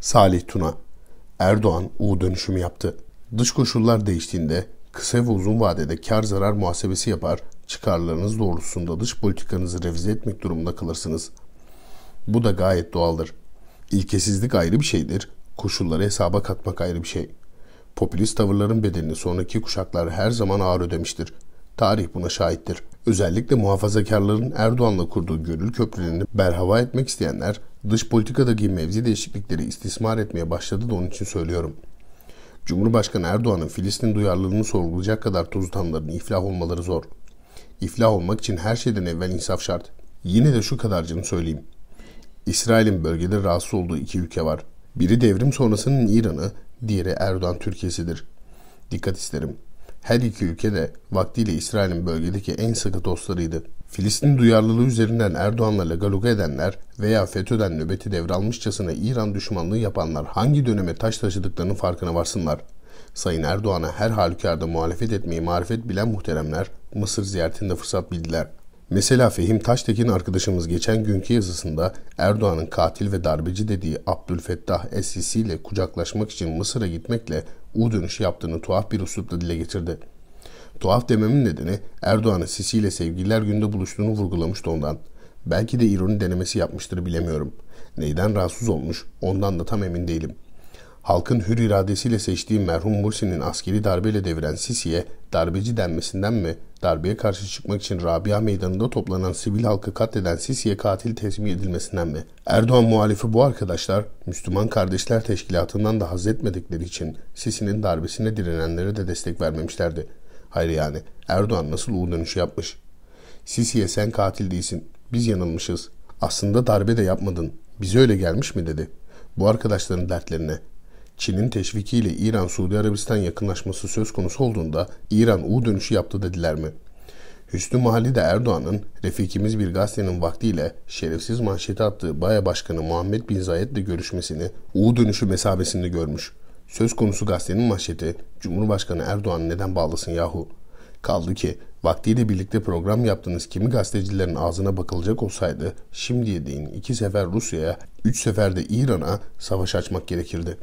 Salih Tuna, Erdoğan U dönüşümü yaptı. Dış koşullar değiştiğinde kısa ve uzun vadede kar zarar muhasebesi yapar, çıkarlarınız doğrultusunda dış politikanızı revize etmek durumunda kalırsınız. Bu da gayet doğaldır. İlkesizlik ayrı bir şeydir, koşulları hesaba katmak ayrı bir şey. Popülist tavırların bedelini sonraki kuşaklar her zaman ağır ödemiştir. Tarih buna şahittir. Özellikle muhafazakarların Erdoğan'la kurduğu gönül köprülerini berhava etmek isteyenler dış politikadaki mevzi değişiklikleri istismar etmeye başladı da onun için söylüyorum. Cumhurbaşkanı Erdoğan'ın Filistin duyarlılığını sorgulayacak kadar tutanların iflah olmaları zor. İflah olmak için her şeyden evvel insaf şart. Yine de şu kadarcını söyleyeyim. İsrail'in bölgede rahatsız olduğu iki ülke var. Biri devrim sonrasının İran'ı, diğeri Erdoğan Türkiye'sidir. Dikkat isterim. Her iki ülke de vaktiyle İsrail'in bölgedeki en sıkı dostlarıydı. Filistin duyarlılığı üzerinden Erdoğan'la legaluga edenler veya FETÖ'den nöbeti devralmışçasına İran düşmanlığı yapanlar hangi döneme taş taşıdıklarının farkına varsınlar. Sayın Erdoğan'a her halükarda muhalefet etmeyi marifet bilen muhteremler Mısır ziyaretinde fırsat bildiler. Mesela Fehim Taştekin arkadaşımız geçen günkü yazısında Erdoğan'ın katil ve darbeci dediği Abdülfettah es ile kucaklaşmak için Mısır'a gitmekle U dönüşü yaptığını tuhaf bir üslupla dile getirdi. Tuhaf dememin nedeni Erdoğan'ın Sisi ile sevgililer günde buluştuğunu vurgulamıştı ondan. Belki de ironi denemesi yapmıştır bilemiyorum. Neyden rahatsız olmuş ondan da tam emin değilim.'' halkın hür iradesiyle seçtiği merhum Mursi'nin askeri darbeyle deviren Sisi'ye darbeci denmesinden mi, darbeye karşı çıkmak için Rabia Meydanı'nda toplanan sivil halkı katleden Sisi'ye katil teslim edilmesinden mi? Erdoğan muhalifi bu arkadaşlar, Müslüman Kardeşler Teşkilatı'ndan da haz etmedikleri için Sisi'nin darbesine direnenlere de destek vermemişlerdi. Hayır yani, Erdoğan nasıl U dönüşü yapmış? Sisi'ye sen katil değilsin, biz yanılmışız. Aslında darbe de yapmadın, bize öyle gelmiş mi dedi. Bu arkadaşların dertlerine, Çin'in teşvikiyle İran-Suudi Arabistan yakınlaşması söz konusu olduğunda İran U dönüşü yaptı dediler mi? Hüsnü Mahalli de Erdoğan'ın Refikimiz bir gazetenin vaktiyle şerefsiz manşeti attığı Baya Başkanı Muhammed Bin Zayed'le görüşmesini U dönüşü mesabesinde görmüş. Söz konusu gazetenin manşeti Cumhurbaşkanı Erdoğan neden bağlasın yahu? Kaldı ki vaktiyle birlikte program yaptığınız kimi gazetecilerin ağzına bakılacak olsaydı şimdiye değin iki sefer Rusya'ya, üç sefer de İran'a savaş açmak gerekirdi.